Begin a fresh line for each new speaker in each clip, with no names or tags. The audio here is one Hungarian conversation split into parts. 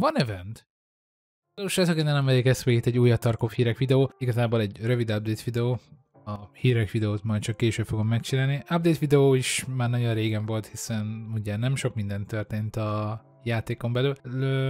Van event? Srácok, én nem elég itt egy újabb Tarkov hírek videó, igazából egy rövid update videó, a hírek videót majd csak később fogom megcsinálni. Update videó is már nagyon régen volt, hiszen ugye nem sok minden történt a játékon belül.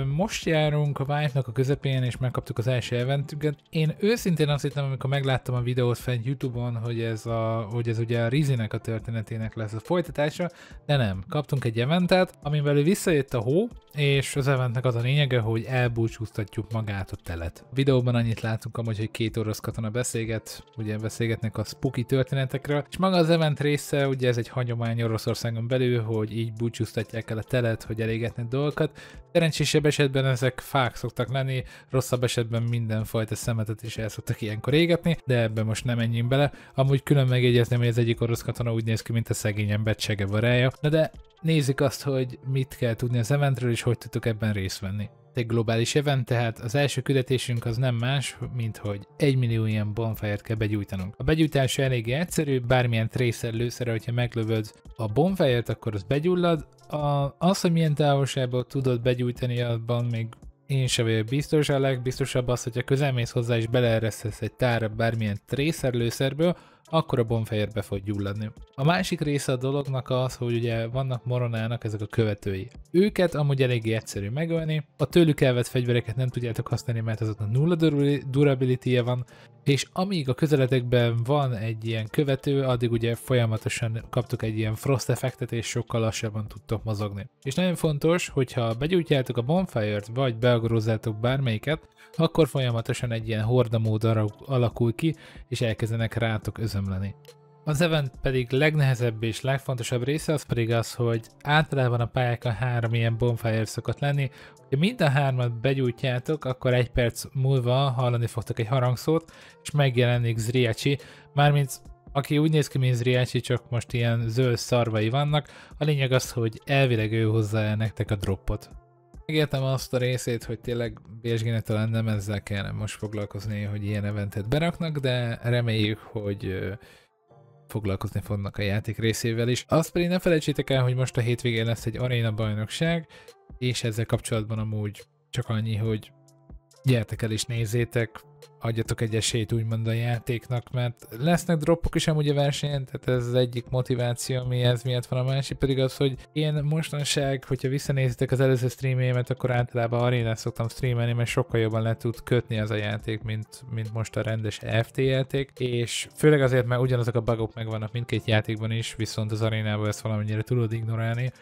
Most járunk a Vive-nak a közepén, és megkaptuk az első eventünket. Én őszintén azt hittem, amikor megláttam a videót fent YouTube-on, hogy ez, a, hogy ez ugye a Rizinek a történetének lesz a folytatása, de nem. Kaptunk egy eventet, amin belül visszajött a hó, és az eventnek az a lényege, hogy elbúcsúztatjuk magát a telet. A videóban annyit látunk amúgy, hogy két orosz katona beszélget, ugye beszélgetnek a spooky történetekről, és maga az event része, ugye ez egy hagyomány Oroszországon belül, hogy így búcsúztatják el a telet, hogy elégetnek dolgokat. Szerencsésebb esetben ezek fák szoktak lenni, rosszabb esetben mindenfajta szemetet is el szoktak ilyenkor égetni, de ebbe most nem menjünk bele. Amúgy külön megjegyezném, hogy az egyik orosz katona úgy néz ki, mint a szegény ember csegevarája. Na de nézik azt, hogy mit kell tudni az eventről, és hogy tudtok ebben részt venni. Egy globális event, tehát az első küldetésünk az nem más, mint hogy egy millió ilyen bonfire kell begyújtanunk. A begyújtás eléggé egyszerű, bármilyen tracer lőszerrel, hogyha meglövöd a bonfire akkor az begyullad. A, az, hogy milyen távolságból tudod begyújtani, abban még én sem vagyok biztos, a legbiztosabb az, hogyha közelmész hozzá és beleereszesz egy tárra bármilyen tracer lőszerből, akkor a bonfejérbe fog gyulladni. A másik része a dolognak az, hogy ugye vannak Moronának ezek a követői. Őket amúgy eléggé egyszerű megölni, a tőlük elvett fegyvereket nem tudjátok használni, mert azoknak nulla durability -e van, és amíg a közeletekben van egy ilyen követő, addig ugye folyamatosan kaptok egy ilyen frost effektet, és sokkal lassabban tudtok mozogni. És nagyon fontos, hogyha begyújtjátok a bonfire-t, vagy beagorozzátok bármelyiket, akkor folyamatosan egy ilyen mód alakul ki, és elkezdenek rátok özön megszemleni. Az event pedig legnehezebb és legfontosabb része az pedig az, hogy általában a pályákon három ilyen bonfire szokott lenni. Ha mind a hármat begyújtjátok, akkor egy perc múlva hallani fogtok egy harangszót, és megjelenik Zriachi, mármint aki úgy néz ki, mint Zriachi, csak most ilyen zöld szarvai vannak. A lényeg az, hogy elvileg ő hozza el nektek a droppot megértem azt a részét, hogy tényleg bsg talán nem ezzel kellene most foglalkozni, hogy ilyen eventet beraknak, de reméljük, hogy foglalkozni fognak a játék részével is. Azt pedig ne felejtsétek el, hogy most a hétvégén lesz egy aréna bajnokság, és ezzel kapcsolatban amúgy csak annyi, hogy gyertek el és nézzétek, adjatok egy esélyt úgymond a játéknak, mert lesznek dropok is amúgy a versenyen, tehát ez az egyik motiváció, ami ez miatt van, a másik pedig az, hogy én mostanság, hogyha visszanézitek az előző streamémet, akkor általában arénát szoktam streamelni, mert sokkal jobban le tud kötni az a játék, mint, mint most a rendes FT játék, és főleg azért, mert ugyanazok a bugok megvannak mindkét játékban is, viszont az arénában ezt valamennyire tudod ignorálni,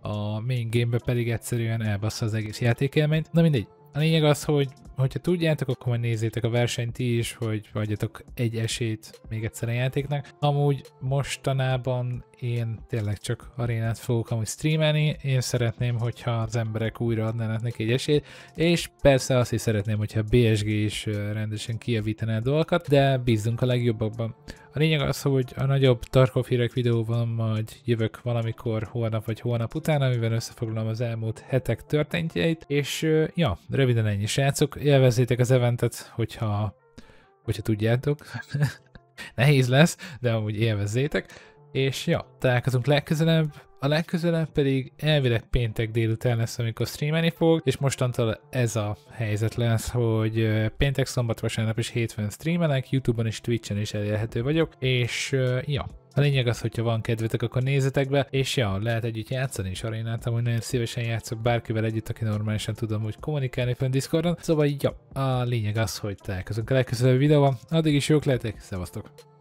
a main gamebe pedig egyszerűen elbassza az egész játékélményt. Na mindegy, a lényeg az, hogy Hogyha tudjátok, akkor majd nézzétek a versenyt is, hogy adjatok egy esélyt még egyszer a játéknak. Amúgy mostanában én tényleg csak arénát fogok amúgy streamelni, én szeretném, hogyha az emberek újra adnának neki egy esélyt, és persze azt is szeretném, hogyha BSG is rendesen kijavítaná a dolgokat, de bízzunk a legjobbakban. A lényeg az, hogy a nagyobb Tarkov hírek videóban majd jövök valamikor holnap vagy holnap után, amiben összefoglalom az elmúlt hetek történtjeit, és ja, röviden ennyi srácok, élvezzétek az eventet, hogyha hogyha tudjátok. Nehéz lesz, de amúgy élvezzétek. És ja, találkozunk legközelebb, a legközelebb pedig elvileg péntek délután lesz, amikor streamelni fog, és mostantól ez a helyzet lesz, hogy péntek, szombat, vasárnap és hétfőn streamelek, Youtube-on és Twitch-en is elérhető vagyok, és ja, a lényeg az, hogyha van kedvetek, akkor nézzetek be, és ja, lehet együtt játszani is arénát, amúgy nagyon szívesen játszok bárkivel együtt, aki normálisan tudom, hogy kommunikálni fenn Discordon. Szóval ja, a lényeg az, hogy találkozunk a legközelebb videóban, addig is jók lehetek, szevasztok!